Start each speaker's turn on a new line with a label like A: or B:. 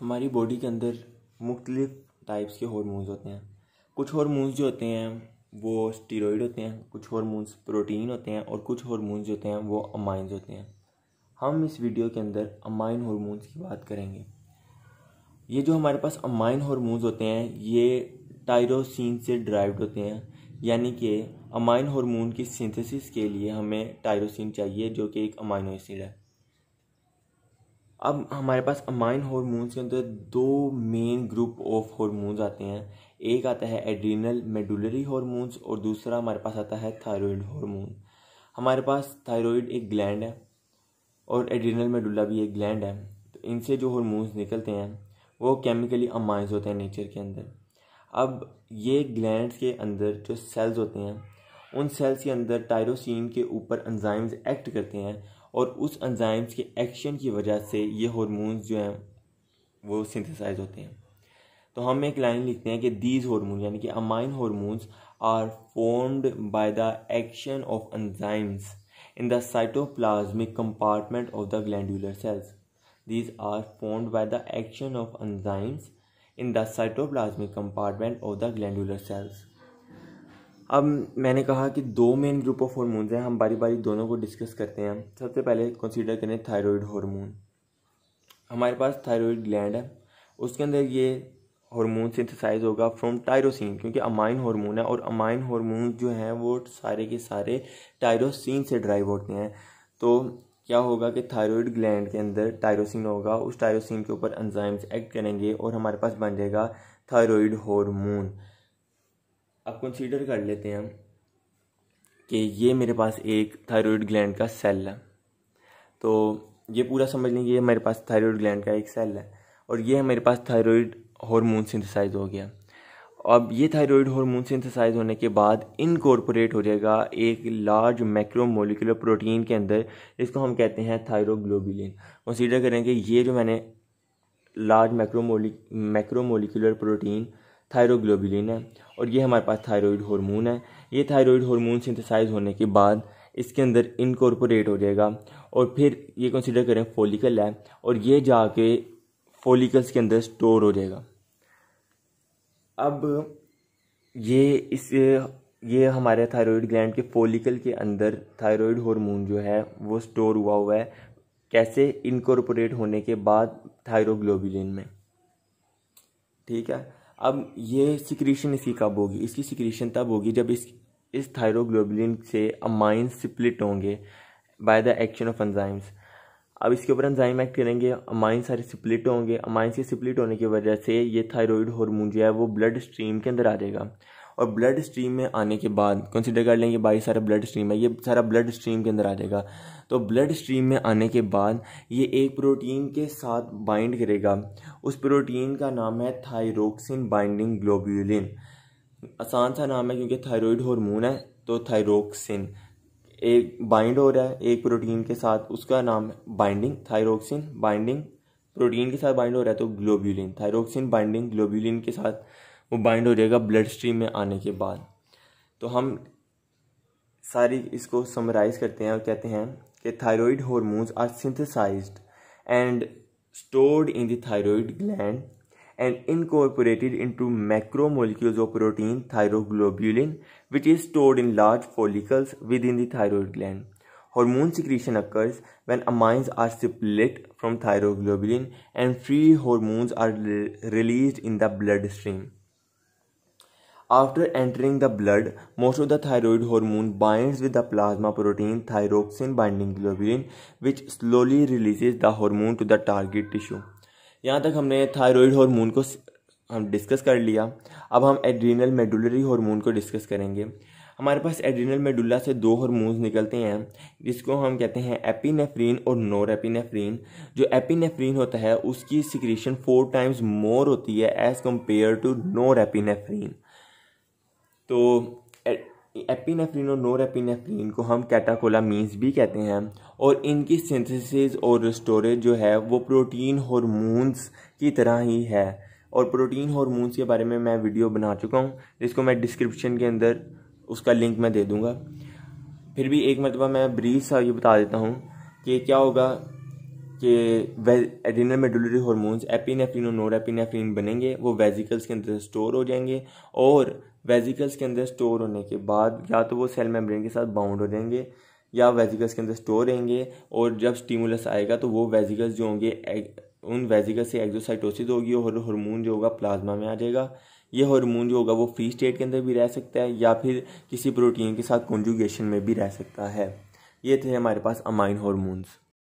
A: हमारी बॉडी के अंदर मुख्तलिफ टाइप्स के हॉर्मोन्स होते हैं कुछ हॉर्मोन्स जो होते हैं वो स्टीरोइड होते हैं कुछ हॉर्मोन्स प्रोटीन होते हैं और कुछ हॉर्मोन्स जो होते हैं वो अमाइंस होते हैं हम इस वीडियो के अंदर अमाइन हॉर्मोन्स की बात करेंगे ये जो हमारे पास अमाइन हॉर्मोन्स होते हैं ये टायरोसिन से ड्राइव्ड होते हैं यानी कि अमाइन हॉर्मोन की सिंथेसिस के लिए हमें टायरोसिन चाहिए जो कि एक अमाइनो एसिड है अब हमारे पास अमाइन हॉर्मोन्स के अंदर दो मेन ग्रुप ऑफ हॉर्मोन्स आते हैं एक आता है एड्रीनल मेडुलरी हॉर्मोन्स और दूसरा हमारे पास आता है थायरॉयड हॉर्मोन हमारे पास थायरॉयड एक ग्लैंड है और एड्रीनल मेडुला भी एक ग्लैंड है तो इनसे जो हॉर्मोन्स निकलते हैं वो केमिकली अमाइंस होते हैं नेचर के अंदर अब ये ग्लैंड के अंदर जो सेल्स होते हैं उन सेल्स के अंदर टायरोसिन के ऊपर एंजाइम्स एक्ट करते हैं और उस एंजाइम्स के एक्शन की वजह से ये हॉर्मोन्स जो हैं वो सिंथेसाइज होते हैं तो हम एक लाइन लिखते हैं कि दीज हार्मोन यानी कि amine hormones are formed by the action of enzymes in the cytoplasmic compartment of the glandular cells these are formed by the action of enzymes in the cytoplasmic compartment of the glandular cells अब मैंने कहा कि दो main group of hormones हैं हम बारी बारी दोनों को डिस्कस करते हैं सबसे पहले कंसीडर करें थायराइड हार्मोन हमारे पास थायराइड ग्लैंड है उसके अंदर ये हार्मोन सिंथेसाइज होगा फ्रॉम टायरोसिन क्योंकि अमाइन हार्मोन है और अमाइन हार्मोन जो हैं वो सारे के सारे टायरोसिन से ड्राइव होते हैं तो क्या होगा कि थायराइड ग्लैंड के अंदर टायरोसिन होगा उस टायरोसिन के ऊपर एंजाइम्स एक्ट करेंगे और हमारे पास बन जाएगा थायरॉयड हार्मोन अब कंसीडर कर लेते हैं हम कि ये मेरे पास एक थायरॉयड ग्लैंड का सेल है तो ये पूरा समझ लें ये मेरे पास थायरॉयड ग्लैंड का एक सेल है और ये मेरे पास थायरॉयड हार्मोन सिंथेसाइज हो गया अब ये थायरॉयड हार्मोन सिंथेसाइज होने के बाद इनकॉर्पोरेट हो जाएगा एक लार्ज मैक्रोमोलिकुलर प्रोटीन के अंदर जिसको हम कहते हैं थायरोग्लोबुलिन कंसीडर करें कि ये जो मैंने लार्ज मैक्रोमोलिक मैक्रोमोलिकुलर प्रोटीन थायरोग्लोबुलिन है और ये हमारे पास थायरॉयड हार्मोन है ये थायरॉयड हार्मोन सिंथेसाइज होने के बाद इसके अंदर इनकॉर्पोरेट हो जाएगा और फिर ये कंसिडर करें फोलिकल है और ये जाके फोलिकल्स के अंदर स्टोर हो जाएगा अब ये इस ये हमारे थायरॉयड ग्लैंड के फोलिकल के अंदर थायरॉयड हार्मोन जो है वो स्टोर हुआ हुआ है कैसे इनकॉर्पोरेट होने के बाद थायरोग्लोबुलिन में ठीक है अब ये सिक्रीशन इसकी कब होगी इसकी सिक्रीशन तब होगी जब इस इस थायरोग्लोबुलिन से अमाइन स्प्लिट होंगे by the action of enzymes अब इसके ऊपर एंजाइम एक्ट करेंगे अमाइन सारे स्प्लिट होंगे अमाइन के स्प्लिट होने की वजह से ये थायराइड हार्मोन जो है वो ब्लड स्ट्रीम के अंदर आ जाएगा और ब्लड स्ट्रीम में आने के बाद कंसिडर कर लेंगे भाई सारा ब्लड स्ट्रीम है ये सारा ब्लड स्ट्रीम के अंदर आ जाएगा तो ब्लड स्ट्रीम में आने के बाद ये एक प्रोटीन के साथ बाइंड करेगा उस प्रोटीन का नाम है थायरोक्सिन बाइंडिंग ग्लोब्यूलिन आसान सा नाम है क्योंकि थायरॉयड हार्मोन है तो थायरोक्सिन एक बाइंड हो रहा है एक प्रोटीन के साथ उसका नाम है बाइंडिंग थायरोक्सिन बाइंडिंग प्रोटीन के साथ बाइंड हो रहा है तो ग्लोब्यूलिन थायरोक्सिन बाइंडिंग ग्लोब्यूलिन के साथ वो बाइंड हो जाएगा ब्लड स्ट्रीम में आने के बाद तो हम सारी इसको समराइज करते हैं और कहते हैं कि thyroid hormones are synthesise and stored in thyroid gland and incorporated into macromolecules of protein thyroglobulin which is stored in large follicles within the thyroid gland hormone secretion occurs when amines are split from thyroglobulin and free hormones are release in the blood stream After entering the blood, most of the thyroid hormone binds with the plasma protein thyroxine binding globulin, which slowly releases the hormone to the target tissue. यहाँ तक हमने thyroid hormone को हम discuss कर लिया अब हम adrenal medullary hormone को डिस्कस करेंगे हमारे पास एड्रीनल मेडुला से दो हार्मोन्स निकलते हैं जिसको हम कहते हैं एपीनेफ्रीन और नोरेपिनेफ्रीन जो एपीनेफ्रीन होता है उसकी सिक्रीशन फोर टाइम्स मोर होती है एज़ कम्पेयर टू नोरेपिनेफ्रीन तो एपिनेफ्रिन और नोरेपिनेफ्रिन को हम कैटाकोला मीन्स भी कहते हैं और इनकी सिंथेसिस और स्टोरेज जो है वो प्रोटीन हॉर्मोन्स की तरह ही है और प्रोटीन हॉर्मोन्स के बारे में मैं वीडियो बना चुका हूँ जिसको मैं डिस्क्रिप्शन के अंदर उसका लिंक मैं दे दूँगा फिर भी एक मरतबा मैं ब्रीफ सा ये बता देता हूँ कि क्या होगा कि एडिनल मेडुलरी हॉर्मोन्स एपिनेफ्रिन और नोरेपिनेफ्रिन बनेंगे वो वेजिकल्स के अंदर स्टोर हो जाएंगे और वेजिकल्स के अंदर स्टोर होने के बाद या तो वो सेल मेम्ब्रेन के साथ बाउंड हो जाएंगे या वेजिकल्स के अंदर स्टोर रहेंगे और जब स्टिमुलस आएगा तो वो वेजिकल्स जो होंगे उन वेजिकल्स से एक्जोसाइटोसिस होगी और हार्मोन जो होगा प्लाज्मा में आ जाएगा ये हार्मोन जो होगा वो फ्री स्टेट के अंदर भी रह सकता है या फिर किसी प्रोटीन के साथ कंजुगेशन में भी रह सकता है ये थे हमारे पास अमाइन हार्मोन्स